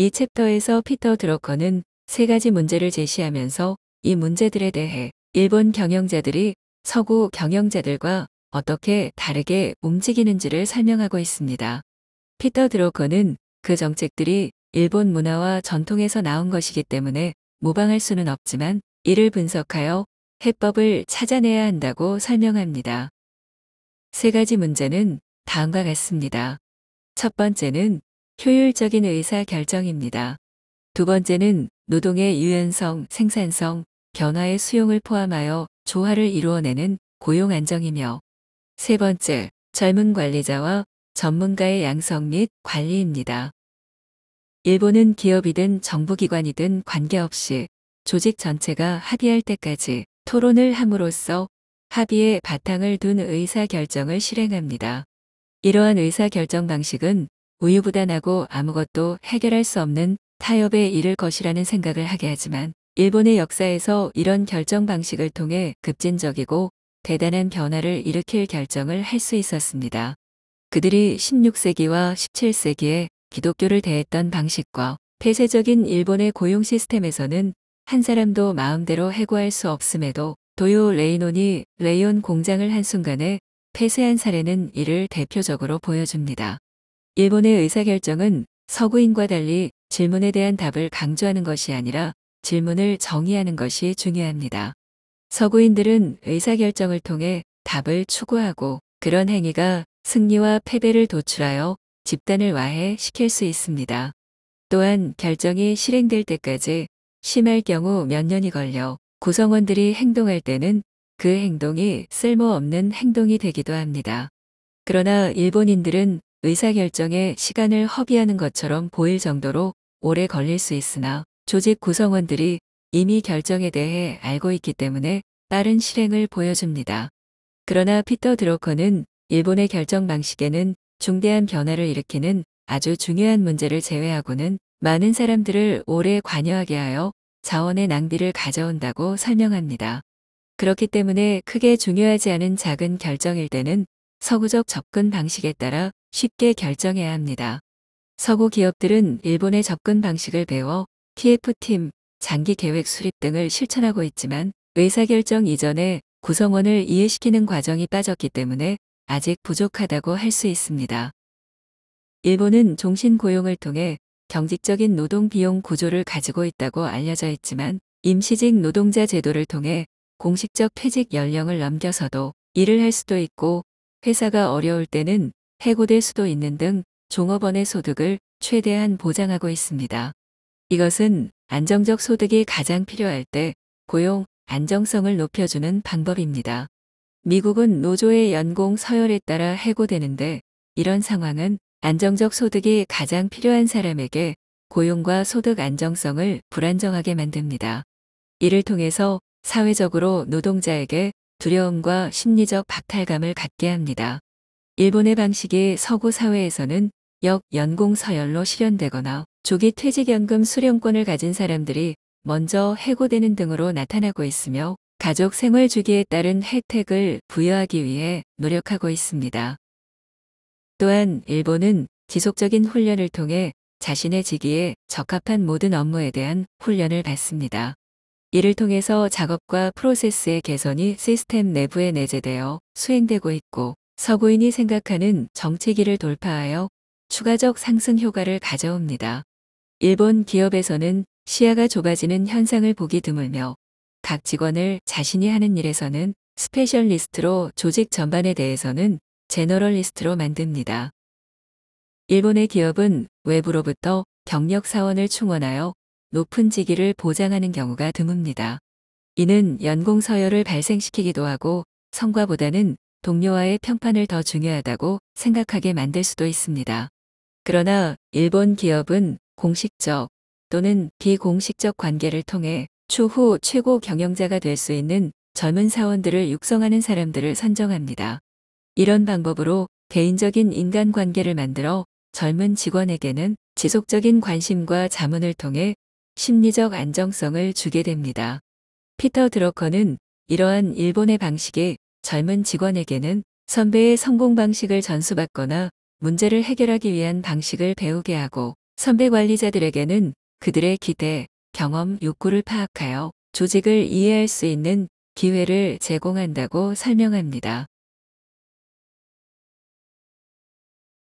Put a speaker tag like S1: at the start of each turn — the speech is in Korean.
S1: 이 챕터에서 피터 드러커는 세 가지 문제를 제시하면서 이 문제들에 대해 일본 경영자들이 서구 경영자들과 어떻게 다르게 움직이는지를 설명하고 있습니다. 피터 드로커는그 정책들이 일본 문화와 전통에서 나온 것이기 때문에 모방할 수는 없지만 이를 분석하여 해법을 찾아내야 한다고 설명합니다. 세 가지 문제는 다음과 같습니다. 첫 번째는 효율적인 의사 결정입니다. 두 번째는 노동의 유연성, 생산성, 변화의 수용을 포함하여 조화를 이루어내는 고용 안정이며 세 번째, 젊은 관리자와 전문가의 양성 및 관리입니다. 일본은 기업이든 정부기관이든 관계없이 조직 전체가 합의할 때까지 토론을 함으로써 합의의 바탕을 둔 의사결정을 실행합니다. 이러한 의사결정 방식은 우유부단하고 아무것도 해결할 수 없는 타협에 이를 것이라는 생각을 하게 하지만 일본의 역사에서 이런 결정 방식을 통해 급진적이고 대단한 변화를 일으킬 결정을 할 수 있었습니다. 그들이 16세기와 17세기에 기독교를 대했던 방식과 폐쇄적인 일본의 고용 시스템에서는 한 사람도 마음대로 해고할 수 없음에도 도요 레이논이 레이온 공장을 한순간에 폐쇄한 사례는 이를 대표적으로 보여줍니다. 일본의 의사결정은 서구인과 달리 질문에 대한 답을 강조하는 것이 아니라 질문을 정의하는 것이 중요합니다. 서구인들은 의사결정을 통해 답을 추구하고 그런 행위가 승리와 패배를 도출하여 집단을 와해시킬 수 있습니다. 또한 결정이 실행될 때까지 심할 경우 몇 년이 걸려 구성원들이 행동할 때는 그 행동이 쓸모없는 행동이 되기도 합니다. 그러나 일본인들은 의사결정에 시간을 허비하는 것처럼 보일 정도로 오래 걸릴 수 있으나 조직 구성원들이 이미 결정에 대해 알고 있기 때문에 빠른 실행을 보여줍니다. 그러나 피터 드로커는 일본의 결정 방식에는 중대한 변화를 일으키는 아주 중요한 문제를 제외하고는 많은 사람들을 오래 관여하게 하여 자원의 낭비를 가져온다고 설명합니다. 그렇기 때문에 크게 중요하지 않은 작은 결정일 때는 서구적 접근 방식에 따라 쉽게 결정해야 합니다. 서구 기업들은 일본의 접근 방식을 배워 TF팀, 장기 계획 수립 등을 실천하고 있지만 의사결정 이전에 구성원을 이해시키는 과정이 빠졌기 때문에 아직 부족하다고 할 수 있습니다. 일본은 종신 고용을 통해 경직적인 노동 비용 구조를 가지고 있다고 알려져 있지만 임시직 노동자 제도를 통해 공식적 퇴직 연령을 넘겨서도 일을 할 수도 있고 회사가 어려울 때는 해고될 수도 있는 등 종업원의 소득을 최대한 보장하고 있습니다. 이것은 안정적 소득이 가장 필요할 때 고용 안정성을 높여주는 방법입니다. 미국은 노조의 연공 서열에 따라 해고되는데 이런 상황은 안정적 소득이 가장 필요한 사람에게 고용과 소득 안정성을 불안정하게 만듭니다. 이를 통해서 사회적으로 노동자에게 두려움과 심리적 박탈감을 갖게 합니다. 일본의 방식이 서구 사회에서는 역연공 서열로 실현되거나 조기 퇴직연금 수령권을 가진 사람들이 먼저 해고되는 등으로 나타나고 있으며 가족 생활 주기에 따른 혜택을 부여하기 위해 노력하고 있습니다. 또한 일본은 지속적인 훈련을 통해 자신의 직위에 적합한 모든 업무에 대한 훈련을 받습니다. 이를 통해서 작업과 프로세스의 개선이 시스템 내부에 내재되어 수행되고 있고 서구인이 생각하는 정체기를 돌파하여 추가적 상승 효과를 가져옵니다. 일본 기업에서는 시야가 좁아지는 현상을 보기 드물며 각 직원을 자신이 하는 일에서는 스페셜리스트로 조직 전반에 대해서는 제너럴리스트로 만듭니다. 일본의 기업은 외부로부터 경력 사원을 충원하여 높은 직위를 보장하는 경우가 드뭅니다. 이는 연공 서열을 발생시키기도 하고 성과보다는 동료와의 평판을 더 중요하다고 생각하게 만들 수도 있습니다. 그러나 일본 기업은 공식적 또는 비공식적 관계를 통해 추후 최고 경영자가 될 수 있는 젊은 사원들을 육성하는 사람들을 선정합니다. 이런 방법으로 개인적인 인간관계를 만들어 젊은 직원에게는 지속적인 관심과 자문을 통해 심리적 안정성을 주게 됩니다. 피터 드러커는 이러한 일본의 방식에 젊은 직원에게는 선배의 성공 방식을 전수받거나 문제를 해결하기 위한 방식을 배우게 하고 선배 관리자들에게는 그들의 기대, 경험, 욕구를 파악하여 조직을 이해할 수 있는 기회를 제공한다고 설명합니다.